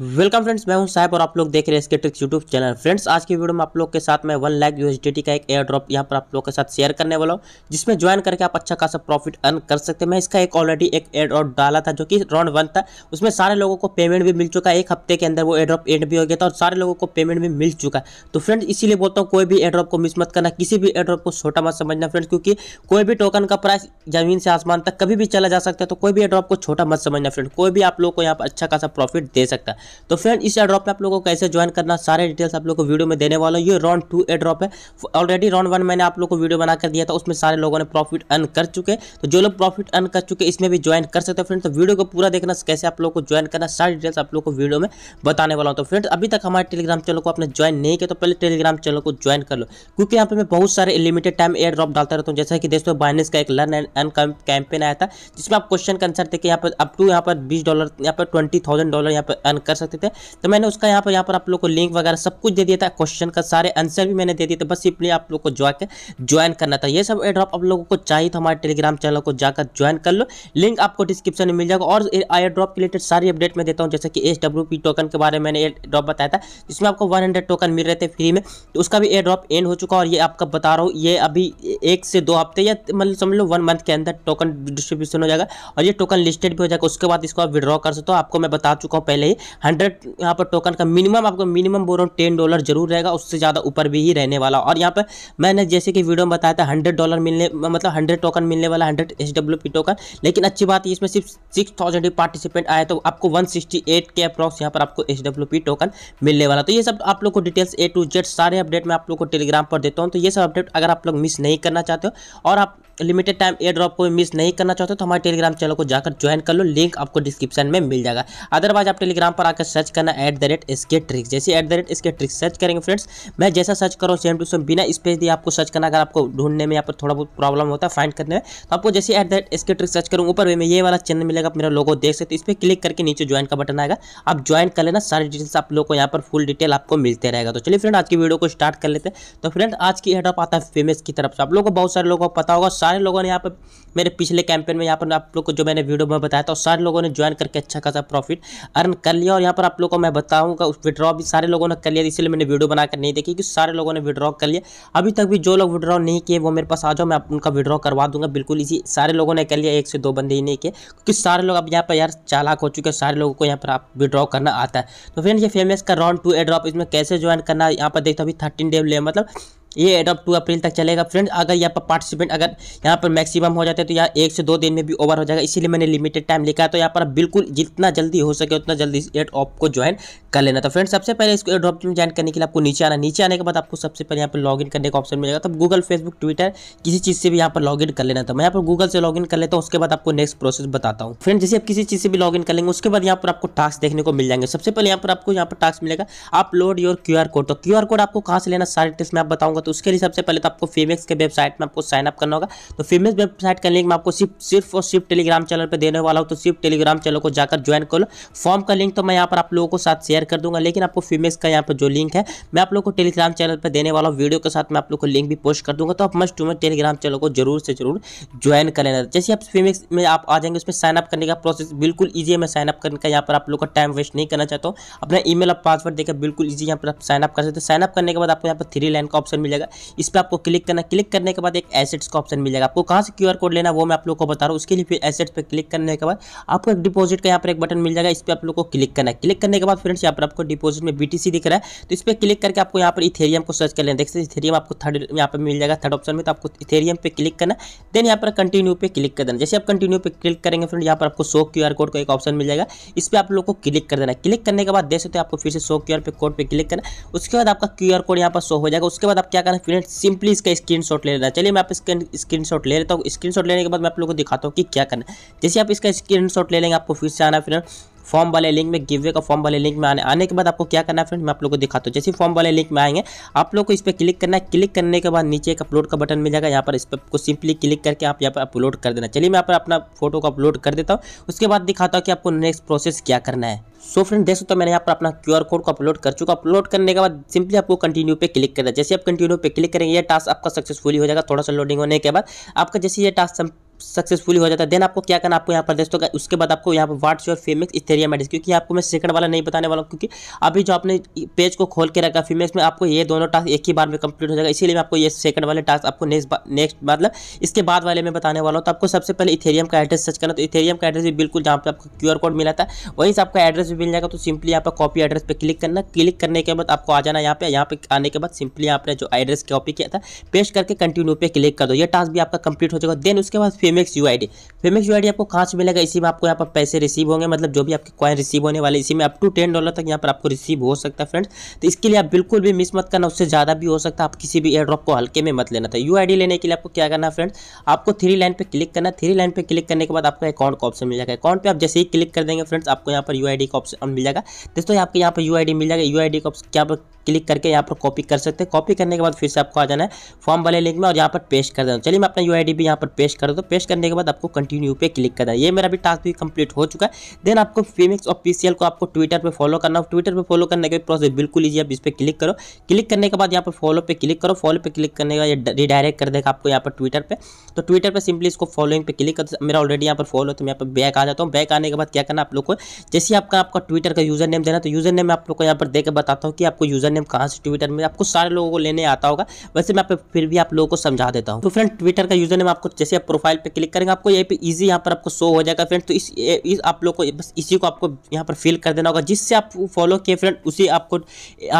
Welcome friends मैं हूं साहब और आप लोग देख रहे हैं इसके ट्रिक्स यूट्यूब चैनल फ्रेंड्स आज की वीडियो में आप लोग के साथ मैं वन लाख यूएसडीटी का एक एयर ड्रॉप यहाँ पर आप लोग के साथ शेयर करने वाला हूँ जिसमें ज्वाइन करके आप अच्छा खासा प्रॉफिट अर्न कर सकते हैं मैं इसका एक ऑलरेडी एक एयर ड्रॉप डाला था जो कि राउंड वन था उसमें सारे लोगों को पेमेंट भी मिल चुका है एक हफ्ते के अंदर वो एयर ड्रॉप एंड भी हो गया था और सारे लोगों को पेमेंट भी मिल चुका है तो फ्रेंड इसीलिए बोलता हूँ कोई भी एयर ड्रॉप को मिस मत करना किसी भी एयर ड्रॉप को छोटा मत समझना फ्रेंड्स क्योंकि कोई भी टोकन का प्राइस जमीन से आसमान तक कभी भी चला जा सकता है तो कोई भी एयर ड्रॉप को छोटा मत समझना फ्रेंड कोई भी आप लोग को यहाँ पर अच्छा खासा प्रॉफिट दे सकता है तो फ्रेंड इस एड्रॉप में आप लोगों को कैसे ज्वाइन करना सारे डिटेल्स आप लोगों को वीडियो में देने वाला हूँ ये राउंड टू एड्रॉप है ऑलरेडी राउंड वन मैंने आप लोगों को वीडियो बनाकर दिया था उसमें सारे लोगों ने प्रॉफिट अर्न कर चुके तो जो लोग प्रॉफिट अर्न कर चुके इसमें भी ज्वाइन कर सकते हो फ्रेंड तो वीडियो को पूरा देखना कैसे आप लोग को ज्वाइन करना सारी डिटेल्स आप लोग को वीडियो में बताने वाला हूँ तो फ्रेंड अभी तक हमारे टेलीग्राम चैनल को आपने ज्वाइन नहीं किया तो पहले टेलीग्राम चैनल को ज्वाइन कर लो क्योंकि यहाँ पर मैं बहुत सारे लिमिटेड टाइम एयर ड्रॉप डालता रहता हूँ जैसा कि दोस्तों बाइनेस का एक लर्न एंड अर्न कैंपेन आया था जिसमें आप क्वेश्चन का आंसर देखिए यहाँ पर अप टू यहाँ पर बीस डॉलर यहाँ पर ट्वेंटी थाउजेंड डॉलर यहाँ पर अर्न कर कर सकते थे तो मैंने उसका यहाँ पर यहाँ पर आप लोग को लिंक वगैरह सब कुछ दे दिया था क्वेश्चन का सारे आंसर भी मैंने दे दिए थे बस सिंपली आप लोग को जाकर ज्वाइन करना था ये सब एड्रॉप आप लोगों को चाहिए तो हमारे टेलीग्राम चैनल को जाकर ज्वाइन कर लो लिंक आपको डिस्क्रिप्शन में मिल जाएगा और आई ड्रॉप के रिलेटेड सारी अपडेट मैं देता हूँ जैसे कि एस टोकन के बारे में मैंने ड्रॉप बताया था जिसमें आपको वन टोकन मिल रहे थे फ्री में तो उसका भी एयर ड्रॉप एंड हो चुका और ये आपका बता रहा हूँ ये अभी एक से दो हफ्ते या मतलब समझ लो वन मंथ के अंदर टोकन डिस्ट्रीब्यूशन हो जाएगा और ये टोकन लिस्टेड भी हो जाएगा उसके बाद इसको आप विड्रॉ कर सकते हो आपको मैं बता चुका हूँ पहले ही हंड्रेड यहाँ पर टोकन का मिनिमम आपको मिनिमम बोल रहा हूँ टेन डॉलर जरूर रहेगा उससे ज़्यादा ऊपर भी ही रहने वाला और यहाँ पर मैंने जैसे कि वीडियो में बताया था हंड्रेड डॉलर मिलने मतलब हंड्रेड टोकन मिलने वाला hundred S W P token लेकिन अच्छी बात है इसमें सिर्फ सिक्स थाउजेंड ही पार्टिसिपेंट आए तो आपको वन सिक्सटी एट के अप्रॉक्स यहाँ पर आपको एस डब्ल्यू पी टोकन मिलने वाला तो ये सब आप लोग को डिटेल्स ए टू जेड सारे अपडेट मैं आप लोग को टेलीग्राम पर देता हूँ तो ये सब अपडेट अगर आप लोग मिस नहीं करना चाहते हो और आप लिमिटेड टाइम एयर ड्रॉप को मिस नहीं करना चाहते तो हमारे टेलीग्राम चैनल को जाकर ज्वाइन कर लो लिंक आपको डिस्क्रिप्शन में मिल जाएगा अदरवाइज आप टेलीग्राम पर आकर सर्च करना एट द रेट इसके ट्रिक्स जैसे एट द रेट इसके ट्रिक्स सर्च करेंगे फ्रेंड्स मैं जैसा सर्च करूँ सेम टू सेम बिना स्पेस दिए आपको सर्च करना अगर आपको ढूंढने में यहाँ पर थोड़ा बहुत प्रॉब्लम होता है फाइंड करने में तो आपको जैसे एट द रेट इसके ट्रिक्स सर्च करूँ ऊपर में ये वाला चैनल मिलेगा मेरा लोगो देख सकते इस पर क्लिक करके नीचे ज्वाइन का बटन आएगा आप ज्वाइन कर लेना सारी डिटेल्स आप लोग को यहाँ पर फुल डिटेल आपको मिलते रहेगा तो चलिए फ्रेंड आज की वीडियो को स्टार्ट कर लेते हैं तो फ्रेंड आज की एड्रॉप आता है फेमस की तरफ से आप लोग को बहुत सारे लोगों को पता होगा सारे लोगों ने यहाँ पर मेरे पिछले कैंपेन में यहाँ पर आप लोग को जो मैंने वीडियो में बताया था सारे लोगों ने ज्वाइन करके अच्छा खासा प्रॉफिट अर्न कर लिया और यहाँ पर आप लोग को मैं बताऊँगा विड्रॉ भी सारे लोगों ने कर लिया इसलिए मैंने वीडियो बनाकर नहीं देखी क्योंकि सारे लोगों ने विड्रॉ कर लिया अभी तक भी जो लोग विड्रॉ नहीं किए वो मेरे पास आ जाओ मैं उनका विड्रॉ करवा दूंगा बिल्कुल इसी सारे लोगों ने कर लिया एक से दो बंदे ही नहीं किए क्योंकि सारे लोग अब यहाँ पर यार चालाक हो चुके हैं सारे लोगों को यहाँ पर आप विड्रॉ करना आता है तो फ्रेंड ये फेमस का राउंड टू एड्रॉप इसमें कैसे ज्वाइन करना यहाँ पर देखते अभी थर्टीन डे मतलब ये एडॉप्ट टू अप्रैल तक चलेगा फ्रेंड्स अगर यहाँ पर पार्टिसिपेंट अगर यहाँ पर मैक्सिमम हो जाते हैं तो यहाँ एक से दो दिन में भी ओवर हो जाएगा इसीलिए मैंने लिमिटेड टाइम लिखा है तो यहाँ पर बिल्कुल जितना जल्दी हो सके उतना जल्दी इस एड ऑप को ज्वाइन कर लेना तो फ्रेंड्स सबसे पहले इसको एडॉप्ट में ज्वाइन करने के लिए आपको नीचे आना नीचे आने के बाद आपको सबसे पहले यहाँ पर लॉग करने का ऑप्शन मिलेगा तब गूगल फेसबुक ट्विटर किसी चीज़ से भी यहाँ पर लॉग कर लेना था तो मैं यहाँ पर गूगल से लॉग कर लेता हूँ उसके बाद आपको नेक्स्ट प्रोसेस बताता हूँ फ्रेंड जैसे आप किसी चीज़ से भी लॉग कर लेंगे उसके बाद यहाँ पर आपको टास्क देखने को मिल जाएंगे सबसे पहले यहाँ पर आपको यहाँ पर टास्क मिलेगा अपलोड योर क्यू कोड तो क्यू कोड आपको कहाँ से लेना सारे टेस्ट मैं आप बताऊँगा तो उसके लिए सबसे पहले तो आपको फीमेक्स के वेबसाइट में आपको साइन अप करना होगा तो फीमेक्स वेबसाइट का लिंक मैं आपको सिर्फ सिर्फ और सिर्फ टेलीग्राम चैनल पर देने वाला हूँ तो सिर्फ टेलीग्राम चैनल को जाकर ज्वाइन कर लो फॉर्म का लिंक तो मैं यहाँ पर आप लोगों को साथ शेयर कर दूंगा लेकिन आपको फीमेक्स का यहाँ पर जो लिंक है मैं आप लोग को टेलीग्राम चैनल पर देने वाला हूँ वीडियो के साथ मैं आप लोग को लिंक भी पोस्ट कर दूंगा तो आप must to must Telegram channel को जरूर से जरूर ज्वाइन कर लेना जैसे आप फीमेक्स में आप आ जाएंगे उसमें साइन अप करने का प्रोसेस बिल्कुल ईजी है मैं साइन अप करने का यहाँ पर आप लोग का टाइम वेस्ट नहीं करना चाहता हूँ अपना ईमेल और पासवर्ड देकर बिल्कुल ईजी यहाँ पर आप साइनअप कर सकते हैं साइन अप करने के बाद आपको यहाँ पर थ्री लाइन का ऑप्शन मिल मिलेगा इस पर आपको क्लिक करना क्लिक करने के बाद एक एसेट्स का ऑप्शन मिलेगा आपको कहाँ से क्यू कोड लेना वो मैं आप लोग को बता रहा हूँ उसके लिए फिर एसेट्स पर क्लिक करने के बाद आपको एक डिपोजिट का यहाँ पर एक बटन मिल जाएगा इस पर आप लोग को क्लिक करना है क्लिक करने के बाद फ्रेंड्स यहाँ पर आपको डिपोजिट में बी दिख रहा है तो इस पर क्लिक करके आपको यहाँ पर इथेरियम को सर्च कर लेना देख सकते हैं इथेरियम आपको थर्ड यहाँ पर मिल जाएगा थर्ड ऑप्शन में तो आपको इथेरियम पर क्लिक करना देन यहाँ पर कंटिन्यू पर क्लिक कर देना जैसे आप कंटिन्यू पर क्लिक करेंगे फ्रेंड यहाँ पर आपको सो क्यू कोड का एक ऑप्शन मिल जाएगा इस पर आप लोग को क्लिक कर देना क्लिक करने के बाद देख सकते हैं आपको फिर से सो क्यू पे कोड पर क्लिक करना उसके बाद आपका क्यू कोड यहाँ पर शो हो जाएगा उसके बाद आप क्या करना है सिंपली इसका स्क्रीन ले लेना चलिए मैं आप इसका शॉट ले लेता हूँ स्क्रीनशॉट लेने के बाद मैं आप लोगों को दिखाता हूँ कि क्या करना है जैसे आप इसका शॉट ले लेंगे आपको फिर से आना फ्रेंड फॉर्म वाले लिंक में गिवे का फॉर्म वाले लिंक में आने आने के बाद आपको क्या करना है फ्रेंड मैं आप लोगों को दिखाता हूँ जैसे फॉर्म वाले लिंक में आएंगे आप लोग को इस पर क्लिक करना है क्लिक करने के बाद नीचे एक अपलोड का बटन मिल जाएगा यहाँ पर इस पर आपको सिंपली क्लिक करके आप यहाँ पर अपलोड कर देना चलिए मैं यहाँ पर अपना फोटो को अपलोड कर देता हूँ उसके बाद दिखाता हूँ कि आपको नेक्स्ट प्रोसेस क्या करना है सो फ्रेंड देख सकते हो मैंने यहाँ पर अपना क्यूआर कोड को अपलोड कर चुका अपलोड करने के बाद सिंपली आपको कंटिन्यू पे क्लिक करना है जैसे आप कंटिन्यू पे क्लिक करेंगे ये टास्क आपका सक्सेसफुली हो जाएगा थोड़ा सा लोडिंग होने के बाद आपका जैसे ये टास्क सक्सेसफुली हो जाता है देन आपको क्या करना आपको यहाँ पर दोस्तों का उसके बाद आपको यहाँ पर what's your Phemex Ethereum address क्योंकि आपको मैं सेकंड वाला नहीं बताने वाला हूँ क्योंकि अभी जो आपने पेज को खोल के रखा फीमेक्स में आपको ये दोनों टास्क एक ही बार में कंप्लीट हो जाएगा इसीलिए मैं आपको ये सेकंड वाले टास्क आपको नेक्स्ट नेक्स्ट मतलब इसके बाद वाले में बताने वाला हूँ तो आपको सबसे पहले इथेरियम का एड्रेस सर्च करना तो इथेरियम का एड्रेस भी बिल्कुल जहाँ पर आपको क्यू कोड मिला था वहीं से आपका एड्रेस भी मिल जाएगा तो सिंपली यहाँ पर कॉपी एड्रेस पर क्लिक करना क्लिक करने के बाद आपको आ जाना यहाँ पर यहाँ पर आने के बाद सिंपली आपने जो एड्रेस कॉपी किया था पेस्ट करके कंटिन्यू पे क्लिक कर दो ये टास्क भी आपका कंप्लीट हो जाएगा देन उसके बाद फेमेक्स यू आई फेमेक्स यू आपको कहाँ से मिलेगा इसी में आपको यहाँ पर पैसे रिसीव होंगे मतलब जो भी आपके कॉइन रिसीव होने वाले इसी में अप टू टेन डॉलर तक यहाँ पर आपको रिसीव हो सकता है फ्रेंड्स तो इसके लिए आप बिल्कुल भी मिस मत करना उससे ज़्यादा भी हो सकता है आप किसी भी एयर ड्रॉप को हल्के में मत लेना था तो यू लेने के लिए आपको क्या करना फ्रेंड्स आपको थ्री लाइन पर क्लिक करना थ्री लाइन पर क्लिक करने के बाद आपका अकाउंट का ऑप्शन मिल जाएगा अकाउंट पर आप जैसे ही क्लिक कर देंगे फ्रेंड्स आपको यहाँ पर यू का ऑप्शन मिल जाएगा दोस्तों आपके यहाँ पर यू मिल जाएगा यू का ऑप्शन क्या क्लिक करके यहाँ पर कॉपी कर सकते हैं कॉपी करने के बाद फिर से आपको आ जाना है फॉर्म वाले लिंक में और यहाँ पर पेश कर देना चलिए मैं अपना यू आई भी यहाँ पर पेश कर दूँ पेश करने के बाद आपको कंटिन्यू पे क्लिक करना है ये मेरा भी टास्क भी कंप्लीट हो चुका है देन आपको फीमिक्स और पीसीएल को आपको ट्विटर पर फॉलो करना ट्विटर पर फॉलो करने के प्रोसेस बिल्कुल लीजिए आप इस पर क्लिक करो क्लिक करने के बाद यहाँ पर फॉलो पे क्लिक करो फॉलो पे क्लिक करने के बाद रिडायरेक्ट कर देगा आपको यहाँ पर ट्विटर पर तो ट्विटर पर सिंपली इसको फॉलोइंग पे क्लिक कर मेरा ऑलरेडी यहाँ पर फॉलो तो मैं यहाँ पर बैक आ जाता हूँ बैक आने के बाद क्या करना आप लोग को जैसे आपका आपका ट्विटर का यूजर नेम देना तो यूजर नेम आप लोग को यहाँ पर देकर बताता हूँ कि आपको यूजर लेने कहाँ से ट्विटर में आपको सारे लोगों को लेने आता होगा वैसे मैं फिर भी आप लोगों को समझा देता हूँ तो फ्रेंड ट्विटर का यूजर नेम आपको जैसे आप प्रोफाइल पर क्लिक करेंगे आपको यही पे ईजी यहाँ पर आपको शो हो जाएगा फ्रेंड तो इस, आप लोग को बस इसी को आपको यहाँ पर फिल कर देना होगा जिससे आप फॉलो किए फ्रेंड उसी आपको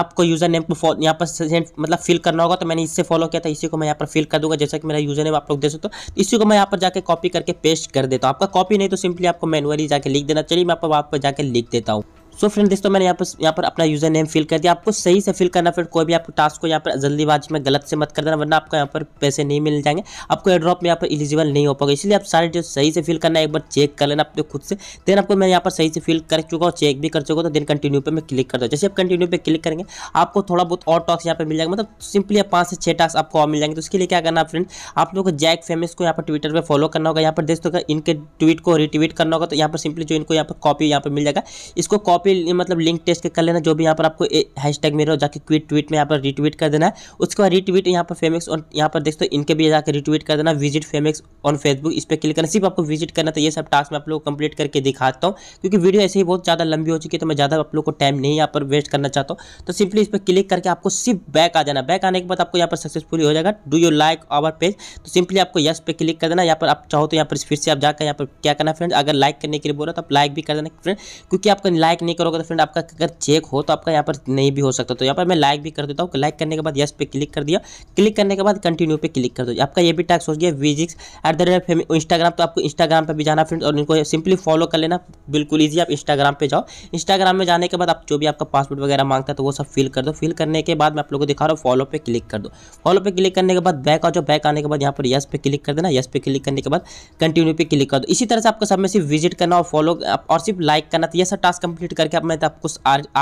आपको यूजर नेम को यहाँ पर मतलब फिल करना होगा तो मैंने इससे फॉलो किया था इसी को मैं यहाँ पर फिल कर दूंगा जैसा कि मेरा यूजर नेम आप लोग दे सकते हो तो इसी को मैं यहाँ पर जाकर कॉपी करके पेस्ट कर देता हूँ आपका कॉपी नहीं तो सिंपली आपको मैनुअली जाकर लिख देना चलिए मैं आपको वहाँ पर जाकर लिख देता हूँ सो फ्रेंड दोस्तों मैंने यहाँ पर यहाँ पर अपना यूज़र नेम फिल कर दिया आपको सही से फिल करना फिर कोई भी आपको टास्क को यहाँ पर जल्दीबाजी में गलत से मत कर देना वरना आपको यहाँ पर पैसे नहीं मिल जाएंगे आपको एड्रॉप में यहाँ पर एलिजिबल नहीं हो पाएगा इसलिए आप सारे जो सही से फिल करना एक बार चेक कर लेना अपने खुद से देन आपको मैं यहाँ पर सही से फिल कर चुका हूँ चेक भी कर चुका हूँ तो देन कंटिन्यू पर मैं क्लिक कर दूँ जैसे आप कंटिन्यू पर क्लिक करेंगे आपको थोड़ा बहुत और टॉक्स यहाँ पर मिल जाएगा मतलब सिंपली आप पाँच से छः टास्क आपको और मिल जाएंगे तो उसके लिए क्या करना फ्रेंड आप लोगों को जैक फेमस को यहाँ पर ट्विटर पर फॉलो करना होगा यहाँ पर दोस्तों इनके ट्वीट को रिट्वीट करना होगा तो यहाँ पर सिंपली जो इनको यहाँ पर कॉपी यहाँ पर मिल जाएगा इसको कॉपी कॉपी मतलब लिंक टेस्ट कर लेना जो भी यहाँ पर आपको हैश टैग मेरे हो जाके क्विट ट्वीट में यहाँ पर रिट्वीट कर देना है उसके बाद रिट्वीट यहाँ पर फेमिक्स और यहाँ पर देखते इनके भी जाकर रिट्वीट कर देना विजिट फेमिक्स ऑन फेसबुक इस पर क्लिक करना सिर्फ आपको विजिट करना तो ये सब टास्क मैं आप लोग कंप्लीट करके दिखाता हूँ क्योंकि वीडियो ऐसे ही बहुत ज़्यादा लंबी हो चुकी है तो मैं ज़्यादा आप लोग को टाइम नहीं यहाँ पर वेस्ट करना चाहता हूँ तो सिंपली इस पर क्लिक करके आपको सिर्फ बैक आ जाना बैक आने के बाद आपको यहाँ पर सक्सेसफुल हो जाएगा do you like our page तो सिंपली आपको यस पे क्लिक कर देना यहाँ पर आप चाहो तो यहाँ पर फिर से आप जाकर यहाँ पर क्या करना फ्रेंड अगर लाइक करने के लिए रहा तो आप लाइक भी कर देना फ्रेंड क्योंकि आपको लाइक नहीं करोगे तो फ्रेंड आपका अगर चेक हो तो आपका यहाँ पर नहीं भी हो सकता तो यहाँ पर मैं लाइक भी कर देता हूँ लाइक करने के बाद यस पे क्लिक कर दिया क्लिक करने के बाद कंटिन्यू पे क्लिक कर दो आपका ये भी टैक्स हो गया विजिक्स एट द रेट इंस्टाग्राम तो आपको इंस्टाग्राम पर भी जाना फ्रेंड और इनको सिंपली फॉलो कर लेना बिल्कुल ईजी आप इंस्टाग्राम पर जाओ इंस्टाग्राम में जाने के बाद आप जो भी आपका पासवर्ड वगैरह मांगता है तो वो सब फिल कर दो फिल करने के बाद मैं आप लोगों को दिखा रहा हूँ फॉलो पे क्लिक कर दो फॉलो पे क्लिक करने के बाद बैक आ जाओ बैक आने के बाद यहाँ पर यस पे क्लिक कर देना यस पे क्लिक करने के बाद कंटिन्यू पे क्लिक कर दो इसी तरह से आपको सब में सिर्फ विजिट करना और फॉलो और सिर्फ लाइक करना तो यह सब टास्क कंप्लीट कर करके आप मैं तो आपको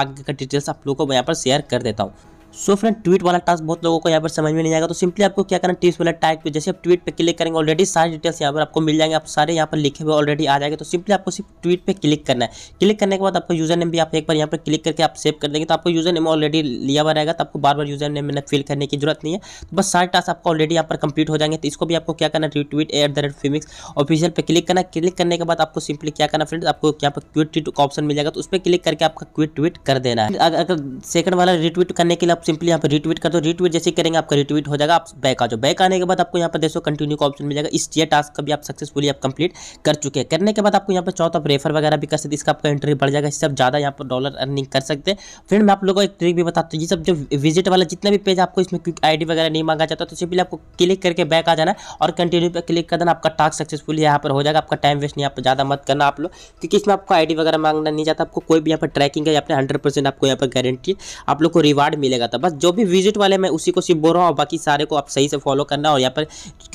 आगे का डिटेल्स आप लोगों को यहाँ पर शेयर कर देता हूँ सो फ्रेंड ट्वीट वाला टास्क बहुत लोगों को यहाँ पर समझ में नहीं आएगा तो सिंपली आपको क्या करना ट्वीट वाला टाइप पे जैसे आप ट्वीट पे क्लिक करेंगे ऑलरेडी सारे डिटेल्स यहाँ पर आपको मिल जाएंगे आप सारे यहाँ पर लिखे हुए ऑलरेडी आ जाएंगे तो सिंपली आपको सिर्फ ट्वीट पे क्लिक करना है क्लिक करने के बाद आपको यूजर नेम भी आप एक बार यहाँ पर क्लिक करके आप सेव कर देंगे तो आपको यूजर नेम ऑलरेडी लिया हुआ रहेगा तो आपको बार बार यूजर नेम मैंने फिल करने की जरूरत नहीं है तो बस सारे टास्क आपको ऑलरेडी यहाँ पर कंप्लीट हो जाएंगे तो इसको भी आपको क्या करना tweet at the rate Phemex official पर क्लिक करना क्लिक करने के बाद आपको सिंपली क्या करना फ्रेंड आपको यहाँ पर क्विट ट्वीट ऑप्शन मिल जाएगा तो उस पर क्लिक करके आपका क्विट ट्वीट कर देना है अगर सेकंड वाला रिट्वीट करने के लिए सिंपली यहाँ पर रिट्वीट कर दो रिट्वीट जैसे करेंगे आपका रिट्वीट हो जाएगा आप बैक आ जाओ बैक आने के बाद आपको यहाँ पर देखो कंटिन्यू का ऑप्शन मिल जाएगा इस ये टास्क का भी आप सक्सेसफुली आप कंप्लीट कर चुके हैं करने के बाद आपको यहाँ पर चाहो तो आप रेफर वगैरह भी कर सकते इसका आपका एंट्री बढ़ जाएगा इससे ज़्यादा यहाँ पर डॉलर अर्निंग कर सकते हैं फ्रेंड मैं आप लोगों को एक ट्रिक भी बताता हूँ ये सब जो विजिट वाला जितना भी पेज आपको इसमें क्विक आई वगैरह नहीं मांगा जाता तो सिंपली आपको क्लिक करके बैक आ जाना और कंटिन्यू पर क्लिक कर देना आपका टास्क सक्सेसफुल यहाँ पर हो जाएगा आपका टाइम वेस्ट नहीं आप ज़्यादा मत करना आप लोग क्योंकि इसमें आपको आई वगैरह मांगना नहीं जाता आपको कोई भी यहाँ पर ट्रैकिंग है अपने हंड्रेड आपको यहाँ पर गारंटी आप लोग को रिवार्ड मिलेगा था बस जो भी विजिट वाले मैं उसी को सिर्फ बोल रहा हूँ बाकी सारे को आप सही से फॉलो करना और यहाँ पर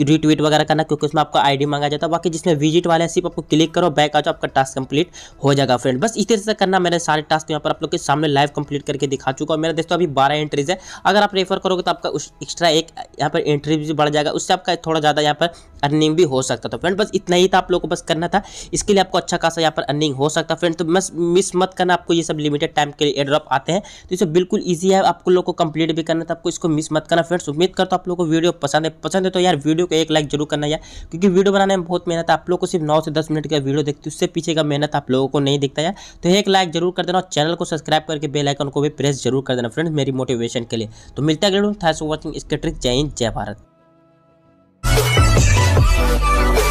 रिट्वीट वगैरह करना क्योंकि उसमें आपका आईडी मांगा जाता है बाकी जिसमें विजिट वाले हैं सिर्फ आपको क्लिक करो बैक आ जाओ आपका टास्क कंप्लीट हो जाएगा फ्रेंड बस इसी तरह से करना मैंने सारे टास्क तो यहाँ पर आप लोग के सामने लाइव कंप्लीट करके दिखा चुका और मेरा दोस्तों अभी बारह एंट्रीज है अगर आप रेफर करोगे तो आपका उस एक्स्ट्रा एक यहाँ पर एंट्री भी बढ़ जाएगा उससे आपका थोड़ा ज़्यादा यहाँ पर अर्निंग भी हो सकता था फ्रेंड बस इतना ही था आप लोगों को बस करना था इसके लिए आपको अच्छा खासा यहाँ पर अर्निंग हो सकता है फ्रेंड तो बस मिस मत करना आपको ये सब लिमिटेड टाइम के लिए एड्रॉप आते हैं तो इसे बिल्कुल ईजी है आपको लोग को कंप्लीट भी करना था आपको इसको मिस मत करना फ्रेंड्स उम्मीद करता हूँ आप लोगों को वीडियो पसंद है पसंद है तो यार वीडियो को एक लाइक जरूर करना यार क्योंकि वीडियो बनाने में बहुत मेहनत है आप लोग को सिर्फ नौ से दस मिनट का वीडियो देखती उससे पीछे का मेहनत आप लोगों को नहीं दिखता है तो एक लाइक जरूर कर देना और चैनल को सब्सक्राइब करके बेलाइकन को भी प्रेस जरूर कर देना फ्रेंड्स मेरी मोटिवेशन के लिए तो मिलता है थैंक्स फॉर वॉचिंग इसके ट्रिक जय हिंद जय भारत Thank you.